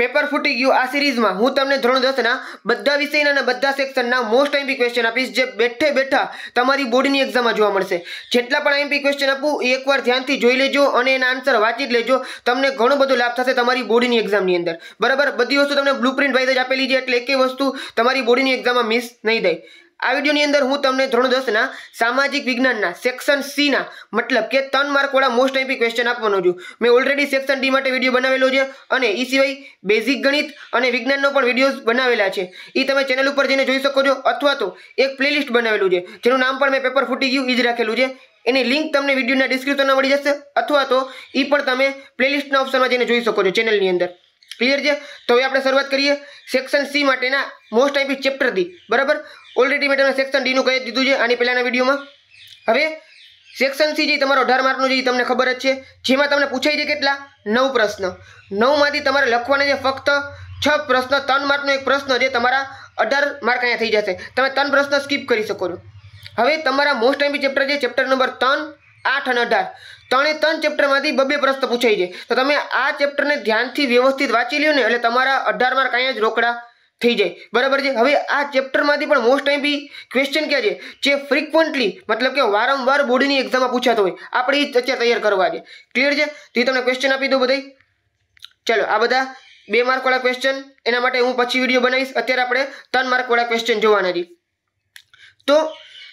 paper ફૂટી ગયું આ સિરીઝમાં હું તમને ધોરણ દસના બધા વિષયના અને બધા સેક્શનના મોસ્ટ એમપી ક્વેશ્ચન આપીશ જે બેઠે બેઠા તમારી બોર્ડની એક્ઝામમાં જોવા મળશે જેટલા પણ એમપી ક્વેશ્ચન આપું એ એકવાર ધ્યાનથી જોઈ લેજો અને એના આન્સર વાંચી જ લેજો તમને ઘણો બધો લાભ થશે તમારી બોર્ડની એક્ઝામની અંદર બરાબર બધી વસ્તુ તમને બ્લુ પ્રિન્ટ વાઇઝ જ આપેલી છે એટલે એકે વસ્તુ તમારી બોર્ડની એક્ઝામમાં મિસ નહીં થાય આ વિડીયોની અંદર હું તમને ધોરણ દસના સામાજિક વિજ્ઞાનના સેક્શન સીના મતલબ કે ત્રણ માર્કવાળા મોસ્ટ એમ્પી ક્વેશ્ચન આપવાનો છું મેં ઓલરેડી સેક્શન ડી માટે વિડીયો બનાવેલો છે અને એ સિવાય બેઝિક ગણિત અને વિજ્ઞાનનો પણ વિડીયોઝ બનાવેલા છે એ તમે ચેનલ ઉપર જઈને જોઈ શકો છો અથવા તો એક પ્લેલિસ્ટ બનાવેલું છે જેનું નામ પણ મેં પેપર ફૂટી ગયું એ જ રાખેલું છે એની લિંક તમને વિડીયોના ડિસ્ક્રિપ્શનમાં મળી જશે અથવા તો એ પણ તમે પ્લેલિસ્ટના ઓપ્શનમાં જઈને જોઈ શકો છો ચેનલની અંદર ક્લિયર છે તો હવે આપણે શરૂઆત કરીએ સેક્શન સી માટેના મોસ્ટ આઈપી ચેપ્ટર ડી બરાબર ઓલરેડી મેં તમને સેક્શન ડીનું કહી દીધું છે આની પહેલાંના વિડીયોમાં હવે સેક્શન સી જે તમારો અઢાર માર્કનો જે તમને ખબર જ છે જેમાં તમને પૂછાય છે કેટલા નવ પ્રશ્ન નવમાંથી તમારે લખવાના છે ફક્ત છ પ્રશ્ન ત્રણ માર્કનો એક પ્રશ્ન જે તમારા અઢાર માર્ક અહીંયા થઈ જશે તમે ત્રણ પ્રશ્ન સ્કીપ કરી શકો છો હવે તમારા મોસ્ટ આઈપી ચેપ્ટર છે ચેપ્ટર નંબર ત્રણ આઠ અને અઢાર ત્રણે ત્રણ ચેપ્ટરમાંથી બબે પ્રશ્ન પૂછાય છે તો તમે આ ચેપ્ટરને ધ્યાનથી વ્યવસ્થિત વાંચી લ્યો ને એટલે તમારા અઢાર માર્ક કાંઈ જ રોકડા થઈ જાય બરાબર છે હવે આ ચેપ્ટરમાંથી પણ મોસ્ટ ટાઈમ બી ક્વેશ્ચન ક્યાં છે જે ફ્રિકવન્ટલી મતલબ કે વારંવાર બોર્ડની એક્ઝામમાં પૂછાતો હોય આપણે એ અત્યારે તૈયાર કરવા છે ક્લિયર છે તો એ તમને ક્વેશ્ચન આપી દો બધા ચાલો આ બધા બે માર્કવાળા ક્વેશ્ચન એના માટે હું પછી વિડીયો બનાવીશ અત્યારે આપણે ત્રણ માર્કવાળા ક્વેશ્ચન જોવાના છીએ તો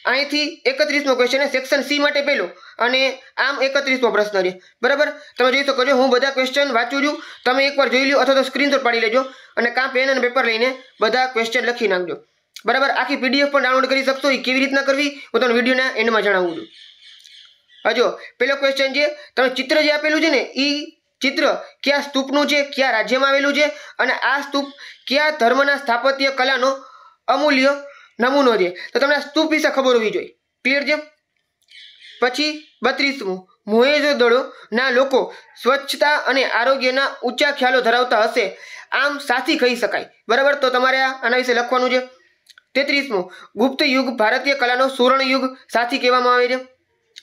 અહીંથી એકત્રીસમો ક્વેશ્ચન સેક્શન સી માટે પહેલો અને આમ એકત્રીસમો પ્રશ્ન રહે બરાબર તમે જોઈ શકો છો હું બધા ક્વેશ્ચન વાંચું છું તમે એકવાર જોઈ લો અથવા તો સ્ક્રીન પર પાડી લેજો અને કાં પેન અને પેપર લઈને બધા ક્વેશ્ચન લખી નાખજો બરાબર આખી પીડીએફ પણ ડાઉનલોડ કરી શકશો એ કેવી રીતના કરવી હું તમને વિડીયોના એન્ડમાં જણાવું છું હજો પેલો ક્વેશ્ચન છે તમે ચિત્ર જે આપેલું છે ને એ ચિત્ર કયા સ્તૂપનું છે કયા રાજ્યમાં આવેલું છે અને આ સ્તૂપ કયા ધર્મના સ્થાપત્ય કલાનો અમૂલ્ય નમૂનો છે તો તમને આ સ્તૂપ વિશે ખબર હોવી જોઈએ ક્લિયર છે પછી બત્રીસમું મોહેજો દડોના લોકો સ્વચ્છતા અને આરોગ્યના ઊંચા ખ્યાલો ધરાવતા હશે આમ સાથી કહી શકાય બરાબર તો તમારે આના વિશે લખવાનું છે તેત્રીસમું ગુપ્ત યુગ ભારતીય કલાનો સુવર્ણ યુગ સાથી કહેવામાં આવે છે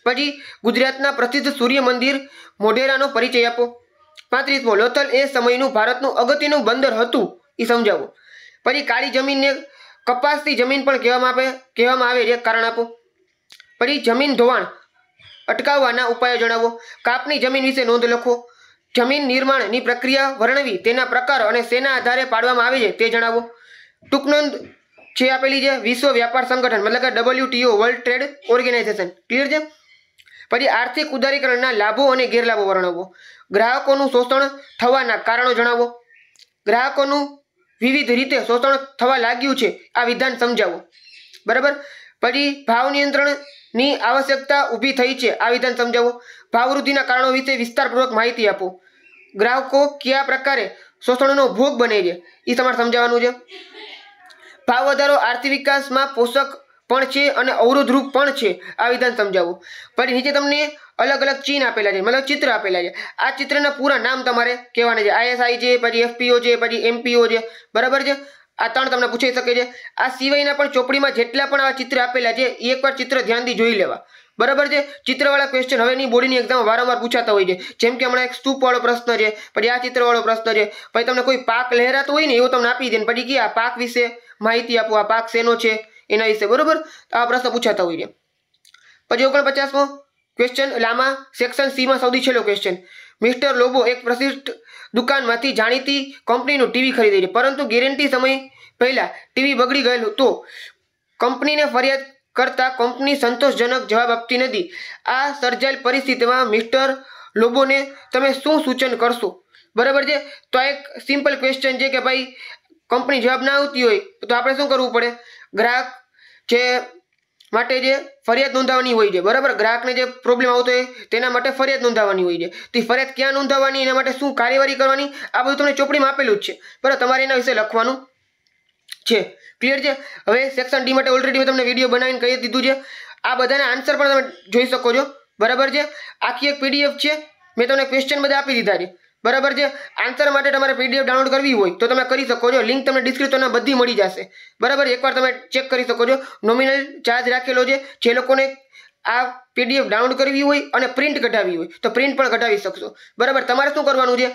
પછી ગુજરાતના પ્રસિદ્ધ સૂર્ય મંદિર મોઢેરાનો પરિચય આપો પાંત્રીસમો લોથલ એ સમયનું ભારતનું અગત્યનું બંદર હતું એ સમજાવો પછી કાળી જમીનને કપાસથી જમીન પણ કહેવામાં આવે કહેવામાં આવે એક કારણ આપો પછી જમીન ધોવાણ અટકાવવાના ઉપાયો જણાવો કાપની જમીન વિશે નોંધ લખો જમીન નિર્માણની પ્રક્રિયા વર્ણવી તેના પ્રકાર અને શેના આધારે પાડવામાં આવે છે તે જણાવો ટૂંક નોંધ જે આપેલી છે વિશ્વ વ્યાપાર સંગઠન મતલબ કે WTO world trade organisation clear છે પછી આર્થિક ઉદારીકરણના લાભો અને ગેરલાભો વર્ણવો ગ્રાહકોનું શોષણ થવાના કારણો જણાવો ગ્રાહકોનું વિવિધ રીતે શોષણ થવા લાગ્યું છે આ વિધાન સમજાવો બરાબર પછી ભાવ નિયંત્રણની આવશ્યકતા ઊભી થઈ છે આ વિધાન સમજાવો ભાવવૃદ્ધિના કારણો વિશે વિસ્તારપૂર્વક માહિતી આપો ગ્રાહકો કયા પ્રકારે શોષણનો ભોગ બને છે એ તમારે સમજાવવાનું છે ભાવ વધારો આર્થિક વિકાસમાં પોષક પણ છે અને અવરોધ રૂપ પણ છે આ વિધાન સમજાવો પછી નીચે તમને અલગ અલગ ચિહ્ન આપેલા છે મતલબ ચિત્ર આપેલા છે આ ચિત્રના પૂરા નામ તમારે કહેવાના છે આઈએસઆઈ છે પછી એફપીઓ છે પછી એમપીઓ છે બરાબર છે આ ત્રણ તમને પૂછાઈ શકે છે આ સિવાયના પણ ચોપડીમાં જેટલા પણ આ ચિત્ર આપેલા છે એકવાર ચિત્ર ધ્યાનથી જોઈ લેવા બરાબર છે ચિત્રવાળા ક્વેશ્ચન હવેની બોર્ડની એક્ઝામ વારંવાર પૂછાતા હોય છે જેમ કે હમણાં એક સ્તૂપવાળો પ્રશ્ન છે પછી આ ચિત્રવાળો પ્રશ્ન છે પછી તમને કોઈ પાક લહેરાતો હોય ને એવું તમને આપી દે પછી કે આ પાક વિશે માહિતી આપો આ પાક શેનો છે એના વિશે બરોબર આ પ્રશ્ન પૂછાતા હોય છે પછી ઓગણપચાસમો ક્વેશ્ચન એટલે સેક્શન સીમાં સૌથી છેલ્લો ક્વેશ્ચન મિસ્ટર લોબો એક પ્રસિદ્ધ દુકાનમાંથી જાણીતી કંપનીનું ટીવી ખરીદે છે પરંતુ ગેરંટી સમય પહેલાં ટીવી બગડી ગયેલું તો કંપનીને ફરિયાદ કરતાં કંપની સંતોષજનક જવાબ આપતી નથી આ સર્જાયેલ પરિસ્થિતિમાં મિસ્ટર લોબોને તમે શું સૂચન કરશો બરાબર છે તો એક સિમ્પલ ક્વેશ્ચન છે કે ભાઈ કંપની જવાબ ના આવતી હોય તો આપણે શું કરવું પડે ગ્રાહક જે માટે જે ફરિયાદ નોંધાવવાની હોય છે બરાબર ગ્રાહકને જે પ્રોબ્લેમ આવતો હોય તેના માટે ફરિયાદ નોંધાવવાની હોય છે તો એ ફરિયાદ ક્યાં નોંધાવવાની એના માટે શું કાર્યવાહી કરવાની આ બધું તમને ચોપડીમાં આપેલું જ છે બરાબર તમારે એના વિશે લખવાનું છે ક્લિયર છે હવે સેક્શન ડી માટે ઓલરેડી મેં તમને વિડીયો બનાવીને કહી દીધું છે આ બધાના આન્સર પણ તમે જોઈ શકો છો બરાબર છે આખી એક પીડીએફ છે મેં તમને ક્વેશ્ચન બધા આપી દીધા છે બરાબર છે આન્સર માટે તમારે પીડીએફ ડાઉનલોડ કરવી હોય તો તમે કરી શકો છો લિંક તમને ડિસ્ક્રિપ્શનમાં બધી મળી જશે બરાબર એકવાર તમે ચેક કરી શકો છો નોમિનલ ચાર્જ રાખેલો છે જે લોકોને આ પીડીએફ ડાઉનલોડ કરવી હોય અને પ્રિન્ટ કઢાવી હોય તો પ્રિન્ટ પણ કઢાવી શકશો બરાબર તમારે શું કરવાનું છે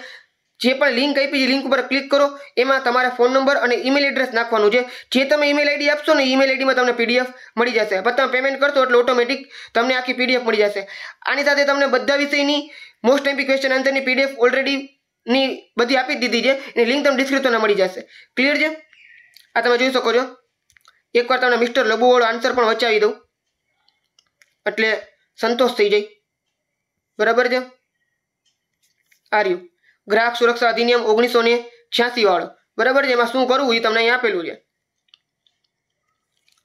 જે પણ લિંક આપી છે લિંક ઉપર ક્લિક કરો એમાં તમારા ફોન નંબર અને ઈમેલ એડ્રેસ નાખવાનું છે જે તમે ઈમેલ આઈડી આપશો ને ઈમેલ આઈડીમાં તમને પીડીએફ મળી જશે પણ તમે પેમેન્ટ કરશો એટલે ઓટોમેટિક તમને આખી પીડીએફ મળી જશે આની સાથે તમને બધા વિષયની મોસ્ટ એમ્પી ક્વેશ્ચન આન્સરની પીડીએફ ઓલરેડી ની બધી આપી દીધી છે એની લિંક તમને ડિસ્ક્રિપ્શનમાં મળી જશે ક્લિયર છે આ તમે જોઈ શકો છો એકવાર તમને મિસ્ટર લબુવાળો આન્સર પણ વચાવી દઉં એટલે સંતોષ થઈ જાય બરાબર છે આર્યું ગ્રાહક સુરક્ષા અધિનિયમ ઓગણીસો ને છ્યાસી વાળો બરાબર જેમાં શું કરવું એ તમને અહીં આપેલું છે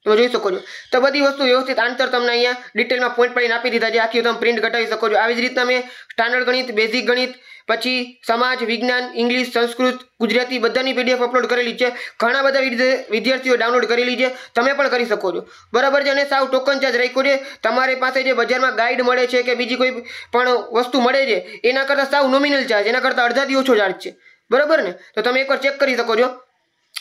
તમે જોઈ શકો છો તો બધી વસ્તુ વ્યવસ્થિત આન્સર તમને અહીંયા ડિટેલમાં પોઈન્ટ પાડીને આપી દીધા છે આખી તમે પ્રિન્ટ ઘટાડી શકો છો આવી જ રીતના મેં સ્ટાન્ડર્ડ ગણિત બેઝિક ગણિત પછી સમાજ વિજ્ઞાન ઇંગ્લિશ સંસ્કૃત ગુજરાતી બધાની પીડીએફ અપલોડ કરેલી છે ઘણા બધા વિદ્યાર્થીઓ ડાઉનલોડ કરેલી છે તમે પણ કરી શકો છો બરાબર છે અને સાવ ટોકન ચાર્જ રાખ્યો છે તમારી પાસે જે બજારમાં ગાઈડ મળે છે કે બીજી કોઈ પણ વસ્તુ મળે છે એના કરતાં સાવ નોમિનલ ચાર્જ એના કરતાં અડધાથી ઓછો ચાર્જ છે બરાબર ને તો તમે એકવાર ચેક કરી શકો છો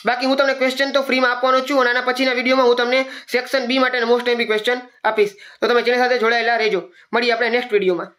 બાકી હું તમને ક્વેશ્ચન તો ફ્રીમાં આપવાનો છું અને આના પછીના વિડીયોમાં હું તમને સેક્શન બી માટે મોસ્ટ એમ્બી ક્વેશ્ચન આપીશ તો તમે જેની સાથે જોડાયેલા રહેજો મળી આપણે નેક્સ્ટ વિડીયોમાં